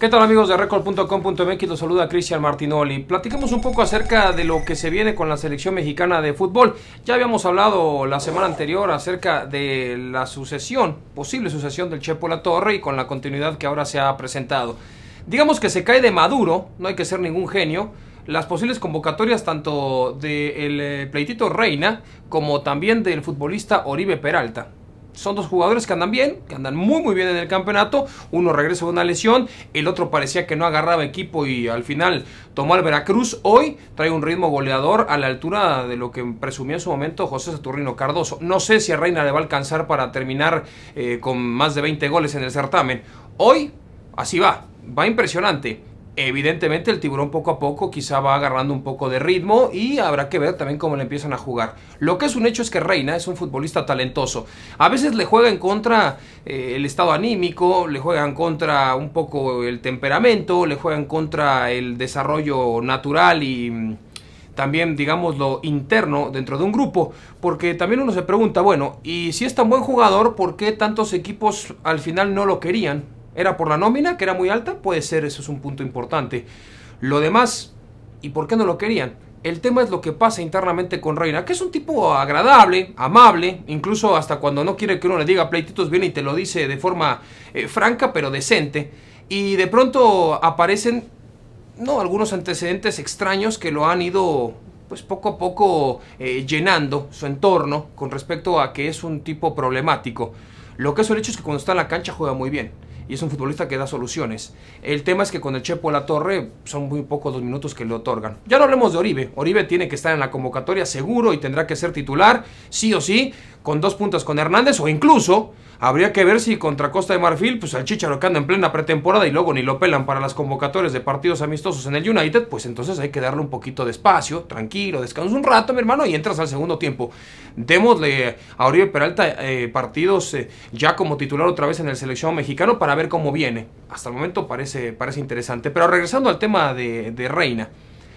¿Qué tal amigos de Record.com.mx? Los saluda Cristian Martinoli. Platicamos un poco acerca de lo que se viene con la selección mexicana de fútbol. Ya habíamos hablado la semana anterior acerca de la sucesión, posible sucesión del Chepo La Torre y con la continuidad que ahora se ha presentado. Digamos que se cae de Maduro, no hay que ser ningún genio, las posibles convocatorias tanto del eh, pleitito Reina como también del futbolista Oribe Peralta son dos jugadores que andan bien, que andan muy muy bien en el campeonato. Uno regresa de una lesión, el otro parecía que no agarraba equipo y al final tomó al Veracruz. Hoy trae un ritmo goleador a la altura de lo que presumió en su momento José Saturnino Cardoso. No sé si a Reina le va a alcanzar para terminar eh, con más de 20 goles en el certamen. Hoy, así va, va impresionante. Evidentemente el tiburón poco a poco quizá va agarrando un poco de ritmo y habrá que ver también cómo le empiezan a jugar. Lo que es un hecho es que Reina es un futbolista talentoso. A veces le juega en contra eh, el estado anímico, le juegan contra un poco el temperamento, le juegan contra el desarrollo natural y mm, también, digamos, lo interno dentro de un grupo. Porque también uno se pregunta, bueno, y si es tan buen jugador, ¿por qué tantos equipos al final no lo querían? ¿Era por la nómina, que era muy alta? Puede ser, eso es un punto importante. Lo demás, ¿y por qué no lo querían? El tema es lo que pasa internamente con Reina, que es un tipo agradable, amable, incluso hasta cuando no quiere que uno le diga pleititos viene y te lo dice de forma eh, franca pero decente. Y de pronto aparecen, no, algunos antecedentes extraños que lo han ido pues poco a poco eh, llenando su entorno con respecto a que es un tipo problemático. Lo que es un hecho es que cuando está en la cancha juega muy bien y es un futbolista que da soluciones. El tema es que con el Chepo La Torre son muy pocos los minutos que le otorgan. Ya no hablemos de Oribe. Oribe tiene que estar en la convocatoria seguro y tendrá que ser titular, sí o sí con dos puntas con Hernández o incluso habría que ver si contra Costa de Marfil, pues al chicharocando en plena pretemporada y luego ni lo pelan para las convocatorias de partidos amistosos en el United, pues entonces hay que darle un poquito de espacio, tranquilo, descanso un rato, mi hermano, y entras al segundo tiempo. Démosle a Oribe Peralta eh, partidos eh, ya como titular otra vez en el selección mexicano para ver cómo viene. Hasta el momento parece, parece interesante. Pero regresando al tema de, de Reina.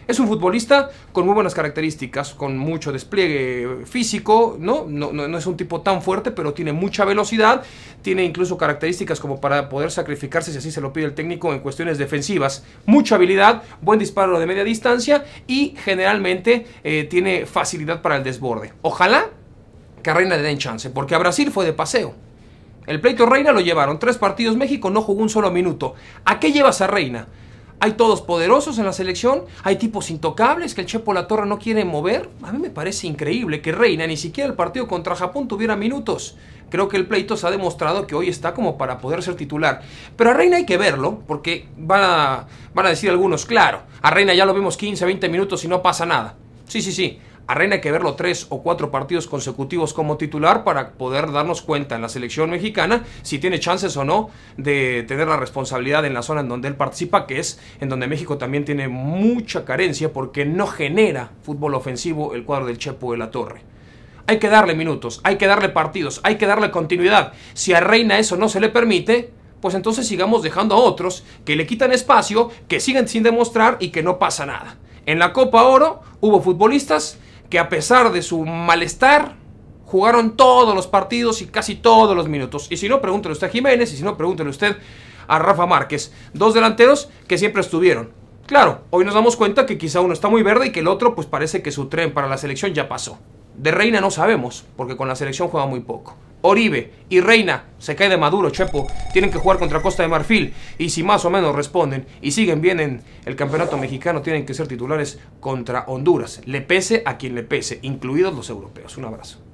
Es un futbolista con muy buenas características, con mucho despliegue físico, ¿no? No, es un tipo tan fuerte, pero tiene mucha velocidad, tiene incluso características como para poder sacrificarse, si así se lo pide el técnico, en cuestiones defensivas. Mucha habilidad, buen disparo de media distancia y generalmente eh, tiene facilidad para el desborde. Ojalá que a Reina le den chance, porque a Brasil fue de paseo. El pleito Reina lo llevaron. Tres partidos México, no jugó un solo minuto. ¿A qué llevas a Reina? Hay todos poderosos en la selección, hay tipos intocables que el Chepo La Torre no quiere mover. A mí me parece increíble que Reina ni siquiera el partido contra Japón tuviera minutos. Creo que el pleito se ha demostrado que hoy está como para poder ser titular. Pero a Reina hay que verlo, porque van a, van a decir algunos, claro, a Reina ya lo vimos 15, 20 minutos y no pasa nada. Sí, sí, sí. A Reina hay que verlo tres o cuatro partidos consecutivos como titular para poder darnos cuenta en la selección mexicana si tiene chances o no de tener la responsabilidad en la zona en donde él participa, que es en donde México también tiene mucha carencia porque no genera fútbol ofensivo el cuadro del Chepo de la Torre. Hay que darle minutos, hay que darle partidos, hay que darle continuidad. Si a Reina eso no se le permite, pues entonces sigamos dejando a otros que le quitan espacio, que siguen sin demostrar y que no pasa nada. En la Copa Oro hubo futbolistas que a pesar de su malestar, jugaron todos los partidos y casi todos los minutos. Y si no, pregúntele usted a Jiménez, y si no, pregúntele usted a Rafa Márquez. Dos delanteros que siempre estuvieron. Claro, hoy nos damos cuenta que quizá uno está muy verde y que el otro pues parece que su tren para la selección ya pasó. De Reina no sabemos, porque con la selección juega muy poco. Oribe y Reina se cae de Maduro, Chepo. Tienen que jugar contra Costa de Marfil. Y si más o menos responden y siguen bien en el campeonato mexicano, tienen que ser titulares contra Honduras. Le pese a quien le pese, incluidos los europeos. Un abrazo.